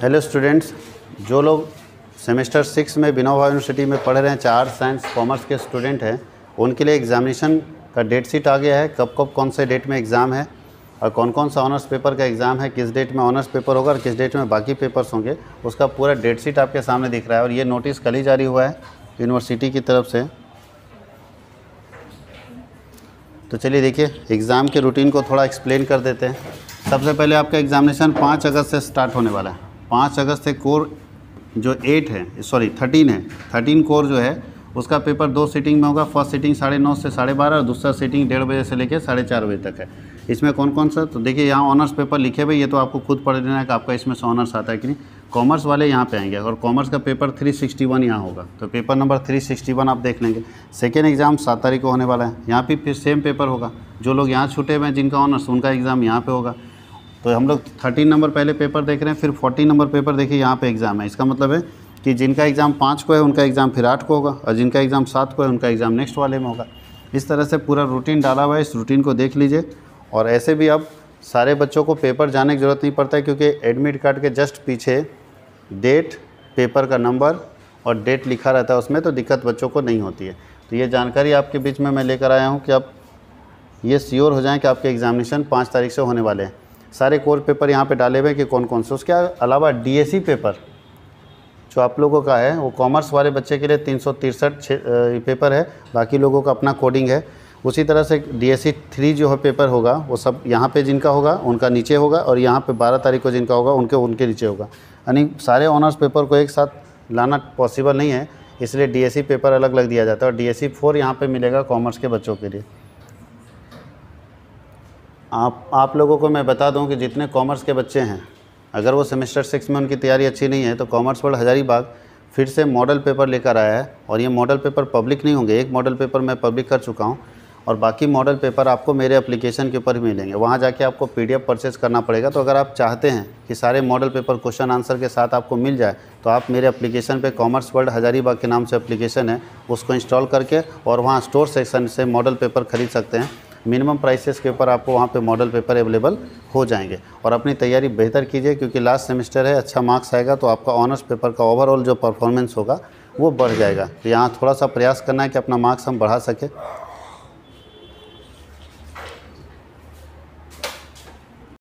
hello students जो लोग semester six में बिनोवा यूनिवर्सिटी में पढ़ रहे हैं चार साइंस कॉमर्स के स्टूडेंट हैं उनके लिए एग्जामिनेशन का डेट शीट आ गया है कब कब कौन से डेट में एग्ज़ाम है और कौन कौन सा ऑनर्स पेपर का एग्ज़ाम है किस डेट में ऑनर्स पेपर होगा और किस डेट में बाकी पेपर्स होंगे उसका पूरा डेट शीट आपके सामने दिख रहा है और ये नोटिस कल ही जारी हुआ है यूनिवर्सिटी की तरफ से तो चलिए देखिए एग्ज़ाम के रूटीन को थोड़ा एक्सप्लेन कर देते हैं सबसे पहले आपका एग्ज़ामिनेशन पाँच अगस्त से स्टार्ट होने वाला है पाँच अगस्त से कोर जो एट है सॉरी थर्टीन है थर्टीन कोर जो है उसका पेपर दो सीटिंग में होगा फर्स्ट सीटिंग साढ़े नौ से साढ़े बारह और दूसरा सीटिंग डेढ़ बजे से लेकर साढ़े चार बजे तक है इसमें कौन कौन सा तो देखिए यहाँ ऑनर्स पेपर लिखे हुए ये तो आपको खुद पढ़ लेना है कि आपका इसमें से ऑनर्स आता है कि नहीं कॉमर्स वाले यहाँ पे आएंगे और कॉमर्स का पेपर 361 सिक्सटी यहाँ होगा तो पेपर नंबर 361 आप देख लेंगे सेकेंड एग्ज़ाम सात तारीख को होने वाला है यहाँ पर फिर सेम पेपर होगा जो लोग यहाँ छूटे हुए हैं जिनका ऑनर्स उनका एग्ज़ाम यहाँ पर होगा तो हम लोग थर्टीन नंबर पहले पेपर देख रहे हैं फिर फोर्टीन नंबर पेपर देखिए यहाँ पे एग्ज़ाम है इसका मतलब है कि जिनका एग्ज़ाम पाँच को है उनका एग्ज़ाम फिर आठ को होगा और जिनका एग्ज़ाम सात को है उनका एग्ज़ाम नेक्स्ट वाले में होगा इस तरह से पूरा रूटीन डाला हुआ है इस रूटीन को देख लीजिए और ऐसे भी अब सारे बच्चों को पेपर जाने की ज़रूरत नहीं पड़ता है क्योंकि एडमिट कार्ड के जस्ट पीछे डेट पेपर का नंबर और डेट लिखा रहता है उसमें तो दिक्कत बच्चों को नहीं होती है तो ये जानकारी आपके बीच में मैं लेकर आया हूँ कि आप ये श्योर हो जाएं कि आपके एग्ज़ामिनेशन पाँच तारीख से होने वाले हैं सारे कोर पेपर यहाँ पे डाले हुए हैं कि कौन कौन से उसके अलावा डीएसी पेपर जो आप लोगों का है वो कॉमर्स वाले बच्चे के लिए तीन सौ तिरसठ पेपर है बाकी लोगों का अपना कोडिंग है उसी तरह से डी एस थ्री जो है पेपर होगा वो सब यहाँ पे जिनका होगा उनका नीचे होगा और यहाँ पे बारह तारीख को जिनका होगा उनके उनके नीचे होगा यानी सारे ऑनर्स पेपर को एक साथ लाना पॉसिबल नहीं है इसलिए डी पेपर अलग अलग दिया जाता है और डी एस सी फोर यहाँ पर मिलेगा कॉमर्स के बच्चों के लिए आप आप लोगों को मैं बता दूं कि जितने कॉमर्स के बच्चे हैं अगर वो सेमेस्टर सिक्स में उनकी तैयारी अच्छी नहीं है तो कॉमर्स वर्ल्ड हजारीबाग फिर से मॉडल पेपर लेकर आया है और ये मॉडल पेपर पब्लिक नहीं होंगे एक मॉडल पेपर मैं पब्लिक कर चुका हूँ और बाकी मॉडल पेपर आपको मेरे अप्लीकेशन के ऊपर मिलेंगे वहाँ जाके आपको पी परचेज़ करना पड़ेगा तो अगर आप चाहते हैं कि सारे मॉडल पेपर क्वेश्चन आंसर के साथ आपको मिल जाए तो आप मेरे अप्लीकेशन पे कॉमर्स वर्ल्ड हजारीबाग के नाम से अप्लीकेशन है उसको इंस्टॉल करके और वहाँ स्टोर सेक्शन से मॉडल पेपर खरीद सकते हैं मिनिमम प्राइसेस के ऊपर आपको वहाँ पे मॉडल पेपर अवेलेबल हो जाएंगे और अपनी तैयारी बेहतर कीजिए क्योंकि लास्ट सेमेस्टर है अच्छा मार्क्स आएगा तो आपका ऑनर्स पेपर का ओवरऑल जो परफॉर्मेंस होगा वो बढ़ जाएगा तो यहाँ थोड़ा सा प्रयास करना है कि अपना मार्क्स हम बढ़ा सकें